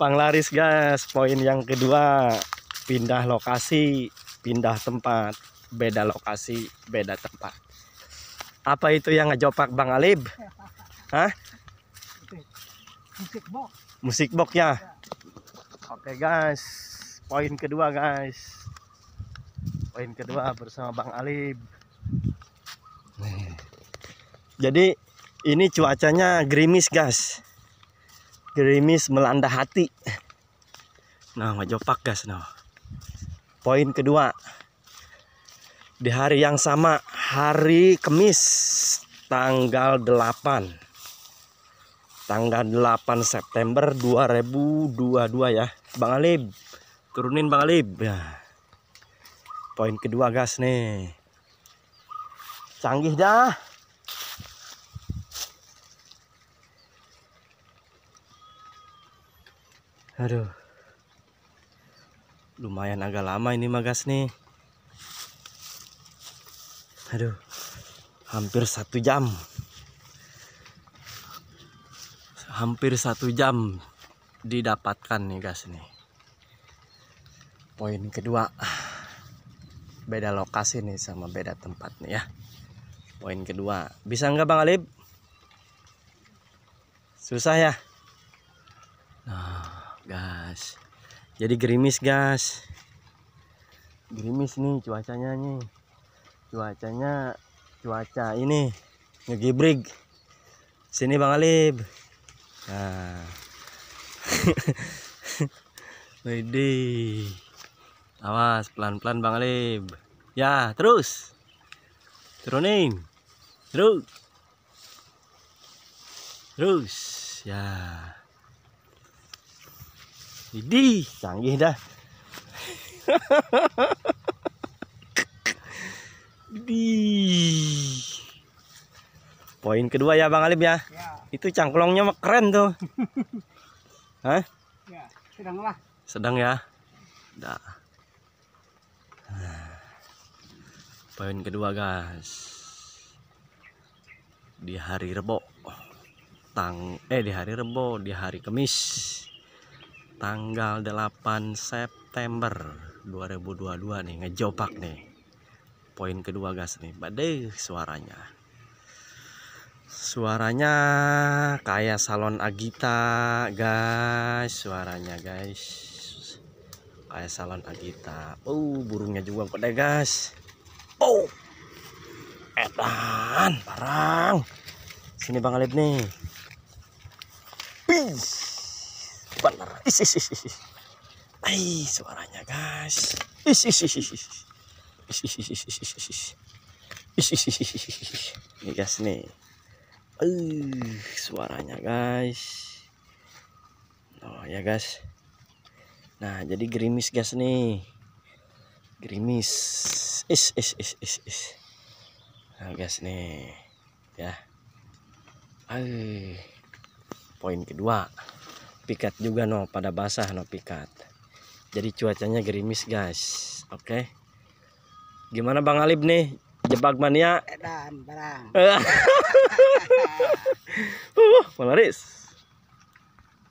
Panglaris guys, poin yang kedua pindah lokasi, pindah tempat, beda lokasi, beda tempat. Apa itu yang ngejopak Bang Alib? Hah? Musik box. Musik box ya. Oke guys, poin kedua guys. Poin kedua bersama Bang Alib. Jadi ini cuacanya gerimis guys gerimis melanda hati nah pak gas nah poin kedua di hari yang sama hari Kemis tanggal 8 tanggal 8 September 2022 ya Bang Alib turunin Bang Alib ya. poin kedua gas nih canggih dah aduh lumayan agak lama ini magas nih aduh hampir satu jam hampir satu jam didapatkan nih gas nih poin kedua beda lokasi nih sama beda tempat nih ya poin kedua bisa nggak Bang Alib susah ya nah gas jadi gerimis gas gerimis nih cuacanya nih cuacanya cuaca ini ngegibrig sini Bang Alib nah Wede awas pelan-pelan Bang Alib ya terus turunin terus terus ya Widih, canggih dah. Di. Poin kedua ya Bang Alim ya. ya. Itu cangklongnya mah keren tuh. Hah? Ya, sedang lah. Sedang ya. Dah. Poin kedua guys. Di hari Rebo. Tang eh di hari Rebo, di hari Kamis tanggal 8 September 2022 nih ngejopak nih poin kedua gas nih badai suaranya suaranya kayak salon Agita guys suaranya guys kayak salon Agita oh burungnya juga kode guys oh edan parang sini Bang Alip nih peace Is, is, is, is. Ay, suaranya guys. Is, is, is, is, is. Is, is, is, is, is, is, is. Is, is, is, is, is, is. Ini guys nih. Uh, suaranya guys. Oh ya guys. Nah, jadi gerimis guys nih. Gerimis. Is, is, is, is, is. Nah guys nih. Ya. Ay. Poin kedua pikat juga no pada basah no pikat jadi cuacanya gerimis guys oke okay. gimana Bang Alib nih jebak mania Edan, barang. uh, menarik